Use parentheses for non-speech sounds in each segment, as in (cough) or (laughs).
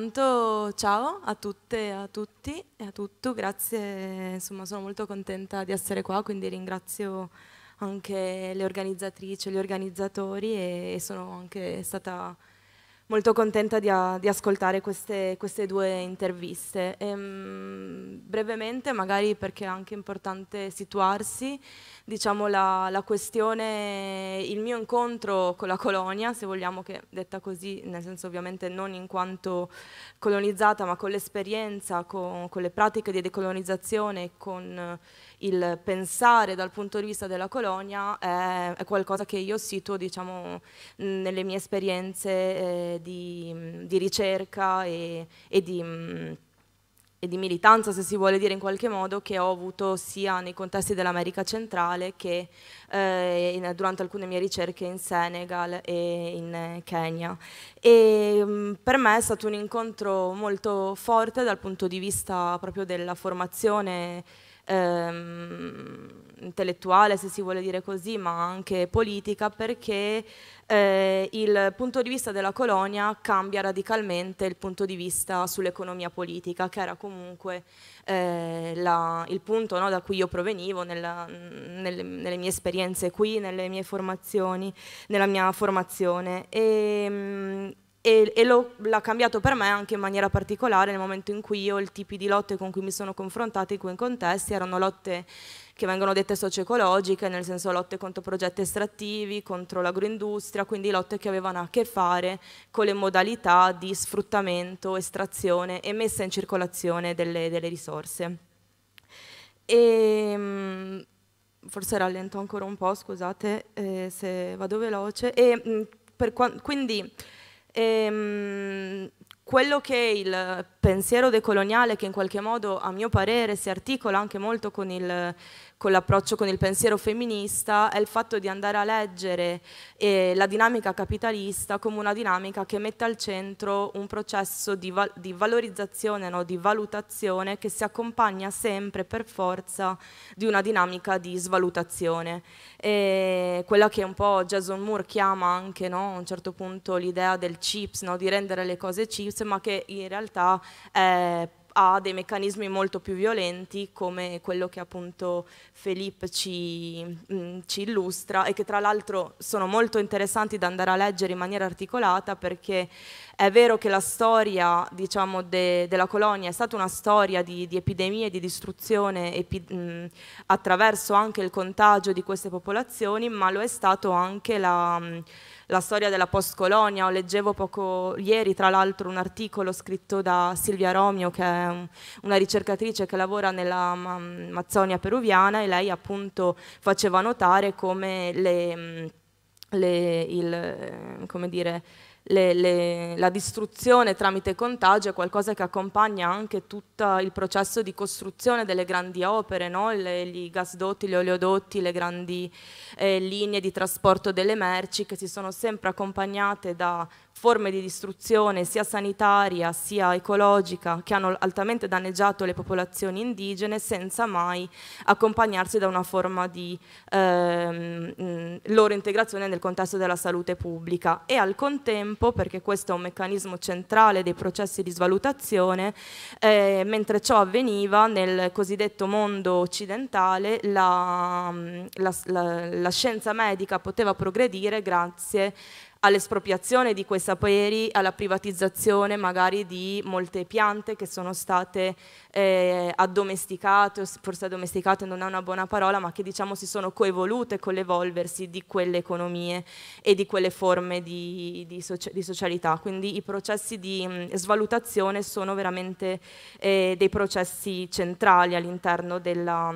intanto ciao a tutte, a tutti e a tutto, grazie, insomma sono molto contenta di essere qua, quindi ringrazio anche le organizzatrici, gli organizzatori e sono anche stata molto contenta di, a, di ascoltare queste, queste, due interviste. Ehm, brevemente, magari perché è anche importante situarsi, diciamo la, la, questione, il mio incontro con la colonia, se vogliamo che detta così, nel senso ovviamente non in quanto colonizzata, ma con l'esperienza, con, con, le pratiche di decolonizzazione, con il pensare dal punto di vista della colonia è, è qualcosa che io sito diciamo, nelle mie esperienze eh, di, di, ricerca e, e di... e di militanza, se si vuole dire in qualche modo, che ho avuto sia nei contesti dell'America centrale che eh, in, durante alcune mie ricerche in Senegal e in eh, Kenya. E, mm, per me è stato un incontro molto forte dal punto di vista proprio della formazione ehm, intellettuale, se si vuole dire così, ma anche politica, perché eh, il punto di vista della colonia cambia radicalmente il punto di vista sull'economia politica, che era comunque eh, la, il punto no, da cui io provenivo nella, nelle, nelle, mie esperienze qui, nelle mie formazioni, nella mia formazione. E, ehm, e, e lo, l'ha cambiato per me anche in maniera particolare nel momento in cui io il tipo di lotte con cui mi sono confrontata in quei contesti erano lotte che vengono dette socio-ecologiche, nel senso lotte contro progetti estrattivi, contro l'agroindustria, quindi lotte che avevano a che fare con le modalità di sfruttamento, estrazione e messa in circolazione delle, delle risorse. E, ehm, forse rallento ancora un po', scusate eh, se vado veloce. E, ehm, mh, quindi Ehm, quello che il pensiero decoloniale che in qualche modo a mio parere si articola anche molto con, l'approccio con, con il pensiero femminista è il fatto di andare a leggere eh, la dinamica capitalista come una dinamica che mette al centro un processo di, val di valorizzazione, no, di valutazione che si accompagna sempre per forza di una dinamica di svalutazione. E quella che un po' Jason Moore chiama anche no, a un certo punto l'idea del chips, no, di rendere le cose chips, ma che in realtà eh, ha dei meccanismi molto più violenti come quello che appunto Felipe ci, mh, mm, ci illustra e che tra l'altro sono molto interessanti da andare a leggere in maniera articolata perché è vero che la storia diciamo, de, della colonia è stata una storia di, di epidemie, di distruzione epi, mh, attraverso anche il contagio di queste popolazioni, ma lo è stato anche la... Mh, la storia della postcolonia, o leggevo poco ieri tra l'altro un articolo scritto da Silvia Romio che è una ricercatrice che lavora nella Mazzonia peruviana e lei appunto faceva notare come le, le, il, come dire, le, le, la distruzione tramite contagio è qualcosa che accompagna anche tutto il processo di costruzione delle grandi opere, no? le, gli gasdotti, gli oleodotti, le grandi eh, linee di trasporto delle merci che si sono sempre accompagnate da forme di distruzione sia sanitaria sia ecologica che hanno altamente danneggiato le popolazioni indigene senza mai accompagnarsi da una forma di ehm, loro integrazione nel contesto della salute pubblica e al contempo, perché questo è un meccanismo centrale dei processi di svalutazione, eh, mentre ciò avveniva nel cosiddetto mondo occidentale la, la, la, la scienza medica poteva progredire grazie all'espropriazione di quei saperi, alla privatizzazione magari di molte piante che sono state eh, addomesticate, forse addomesticate non è una buona parola, ma che diciamo si sono coevolute con l'evolversi di quelle economie e di quelle forme di, di, socia di socialità. Quindi i processi di mh, mm, svalutazione sono veramente eh, dei processi centrali all'interno della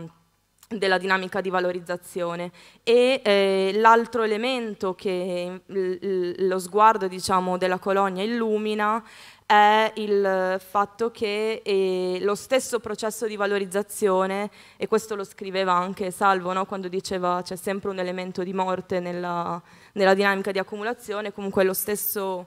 della dinamica di valorizzazione e eh, l'altro elemento che mm, lo sguardo diciamo, della colonia illumina è il fatto che eh, lo stesso processo di valorizzazione, e questo lo scriveva anche Salvo no? quando diceva c'è sempre un elemento di morte nella, nella dinamica di accumulazione, comunque lo stesso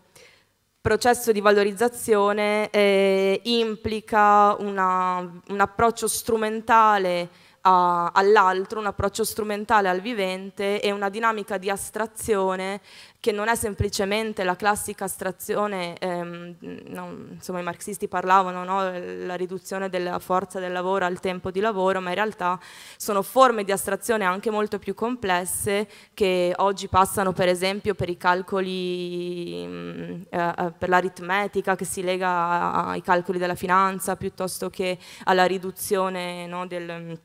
processo di valorizzazione eh, implica una, un approccio strumentale a, all'altro, un approccio strumentale al vivente e una dinamica di astrazione che non è semplicemente la classica astrazione, ehm, non, insomma i marxisti parlavano no, la riduzione della forza del lavoro al tempo di lavoro, ma in realtà sono forme di astrazione anche molto più complesse che oggi passano per esempio per i calcoli, mh, mm, eh, eh, per l'aritmetica che si lega ai calcoli della finanza piuttosto che alla riduzione no, del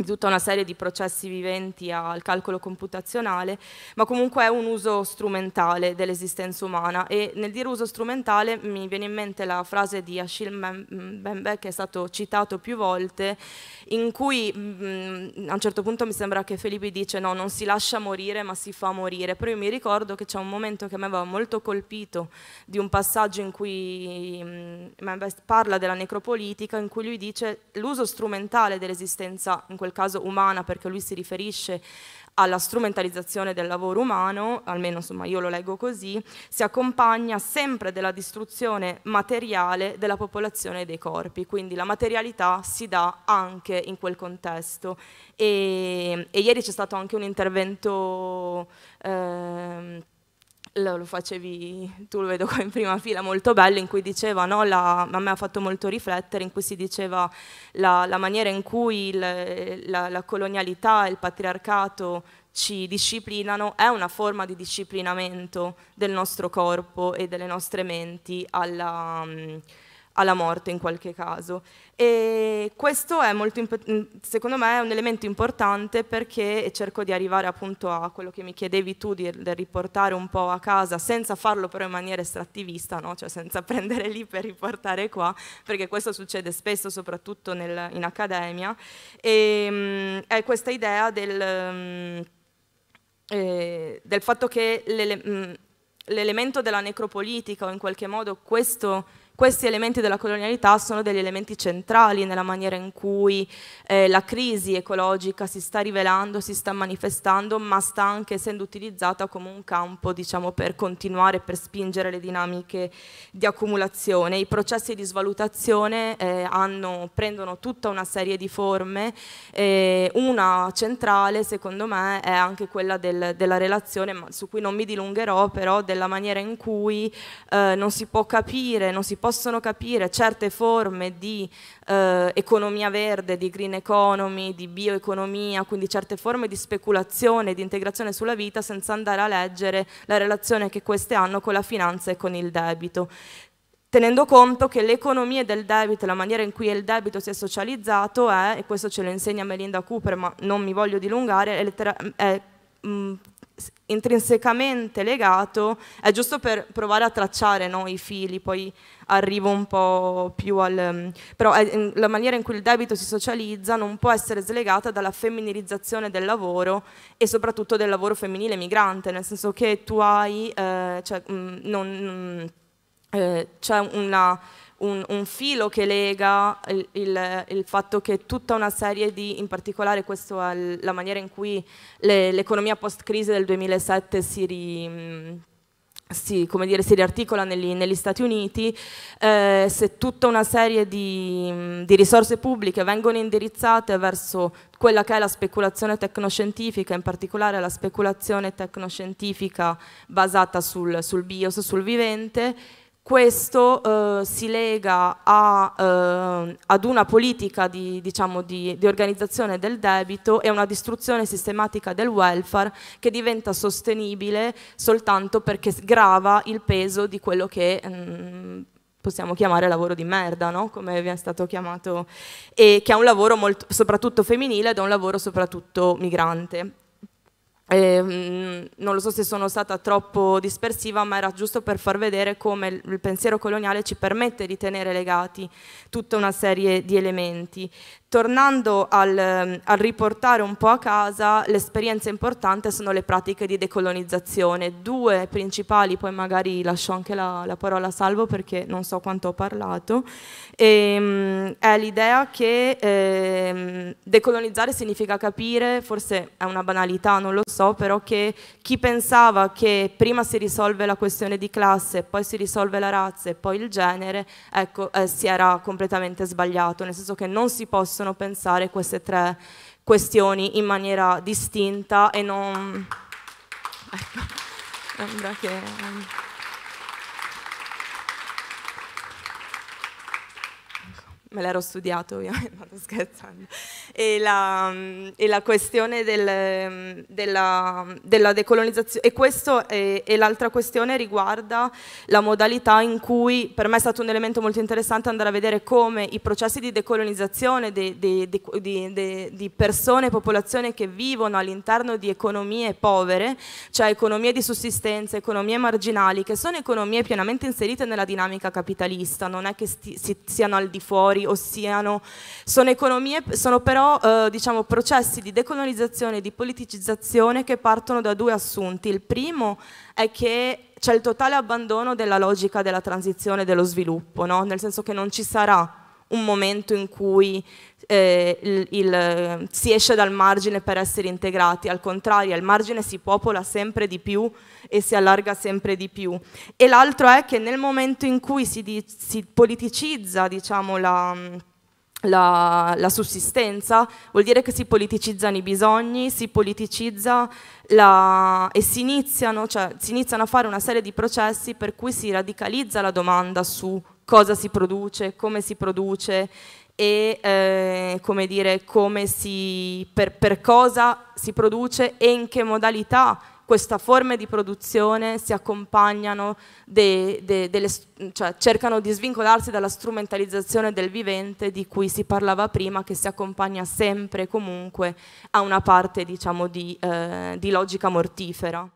di tutta una serie di processi viventi al calcolo computazionale, ma comunque è un uso strumentale dell'esistenza umana e nel dire uso strumentale mi viene in mente la frase di Achille Bembe, che è stato citato più volte, in cui mh, mm, mm, a un certo punto mi sembra che Felipe dice no, non si lascia morire ma si fa morire, però io mi ricordo che c'è un momento che mi aveva molto colpito di un passaggio in cui mh, mm, parla della necropolitica, in cui lui dice l'uso strumentale dell'esistenza in quel quel caso umana perché lui si riferisce alla strumentalizzazione del lavoro umano, almeno insomma io lo leggo così, si accompagna sempre della distruzione materiale della popolazione dei corpi, quindi la materialità si dà anche in quel contesto. E, e ieri c'è stato anche un intervento eh, lo, facevi, tu lo vedo qua in prima fila, molto bello, in cui diceva, no, la, a me ha fatto molto riflettere, in cui si diceva la, la maniera in cui il, la, la, colonialità e il patriarcato ci disciplinano è una forma di disciplinamento del nostro corpo e delle nostre menti alla... Mh, mm, alla morte in qualche caso. E questo è molto, mm, secondo me è un elemento importante perché cerco di arrivare appunto a quello che mi chiedevi tu di, di riportare un po' a casa senza farlo però in maniera estrattivista, no? cioè senza (laughs) prendere lì per riportare qua, perché questo succede spesso soprattutto nel, in accademia. E, mm, è questa idea del, mm, eh, del fatto che l'elemento della necropolitica o in qualche modo questo questi elementi della colonialità sono degli elementi centrali nella maniera in cui eh, la crisi ecologica si sta rivelando, si sta manifestando, ma sta anche essendo utilizzata come un campo diciamo, per continuare, per spingere le dinamiche di accumulazione. I processi di svalutazione eh, hanno, prendono tutta una serie di forme, eh, una centrale secondo me è anche quella del, della relazione, su cui non mi dilungherò, però della maniera in cui eh, non si può capire, non si può possono capire certe forme di eh, economia verde, di green economy, di bioeconomia, quindi certe forme di speculazione, di integrazione sulla vita senza andare a leggere la relazione che queste hanno con la finanza e con il debito tenendo conto che l'economia del debito, la maniera in cui il debito si è socializzato è, e questo ce lo insegna Melinda Cooper, ma non mi voglio dilungare, è, è mh, mm, intrinsecamente legato, è giusto per provare a tracciare no, i fili, poi arrivo un po' più al... Mm, però è, la maniera in cui il debito si socializza non può essere slegata dalla femminilizzazione del lavoro e soprattutto del lavoro femminile migrante, nel senso che tu hai... Eh, cioè, mh, mm, non, mh, mm, eh, c'è una un, un filo che lega il, il, il, fatto che tutta una serie di, in particolare questa è la maniera in cui l'economia post-crisi del 2007 si ri, si, come dire, si riarticola negli, negli Stati Uniti, eh, se tutta una serie di, di, risorse pubbliche vengono indirizzate verso quella che è la speculazione tecnoscientifica, in particolare la speculazione tecnoscientifica basata sul, sul bios, sul vivente, questo eh, si lega a, eh, ad una politica di, diciamo, di, di, organizzazione del debito e a una distruzione sistematica del welfare che diventa sostenibile soltanto perché grava il peso di quello che mh, mm, possiamo chiamare lavoro di merda, no? come viene stato chiamato, e che è un lavoro molto, soprattutto femminile ed è un lavoro soprattutto migrante. Eh, non lo so se sono stata troppo dispersiva, ma era giusto per far vedere come il pensiero coloniale ci permette di tenere legati tutta una serie di elementi. Tornando al, al riportare un po' a casa, l'esperienza importante sono le pratiche di decolonizzazione, due principali, poi magari lascio anche la, la parola a Salvo perché non so quanto ho parlato. E, ehm, è l'idea che eh, decolonizzare significa capire, forse è una banalità, non lo so, però che chi pensava che prima si risolve la questione di classe, poi si risolve la razza e poi il genere, ecco, eh, si era completamente sbagliato, nel senso che non si possono pensare queste tre questioni in maniera distinta e non... Ecco, sembra che... Ehm, me l'ero studiato ovviamente, no, (laughs) sto scherzando e la, e la questione del, della, della, decolonizzazione. E, questo, e, e l'altra questione riguarda la modalità in cui, per me è stato un elemento molto interessante andare a vedere come i processi di decolonizzazione di, di, di, di persone e popolazione che vivono all'interno di economie povere, cioè economie di sussistenza, economie marginali, che sono economie pienamente inserite nella dinamica capitalista, non è che sti, si, siano al di fuori o siano, sono economie, sono per numero eh, diciamo, processi di decolonizzazione e di politicizzazione che partono da due assunti. Il primo è che c'è il totale abbandono della logica della transizione e dello sviluppo, no? nel senso che non ci sarà un momento in cui eh, il, il, si esce dal margine per essere integrati, al contrario, il margine si popola sempre di più e si allarga sempre di più. E l'altro è che nel momento in cui si, si politicizza diciamo, la la, la, sussistenza, vuol dire che si politicizzano i bisogni, si politicizza la, e si iniziano, cioè, si iniziano a fare una serie di processi per cui si radicalizza la domanda su cosa si produce, come si produce e eh, come dire, come si, per, per cosa si produce e in che modalità questa forma di produzione si accompagnano, de, de, delle, cioè cercano di svincolarsi dalla strumentalizzazione del vivente di cui si parlava prima, che si accompagna sempre e comunque a una parte diciamo, di, eh, di logica mortifera.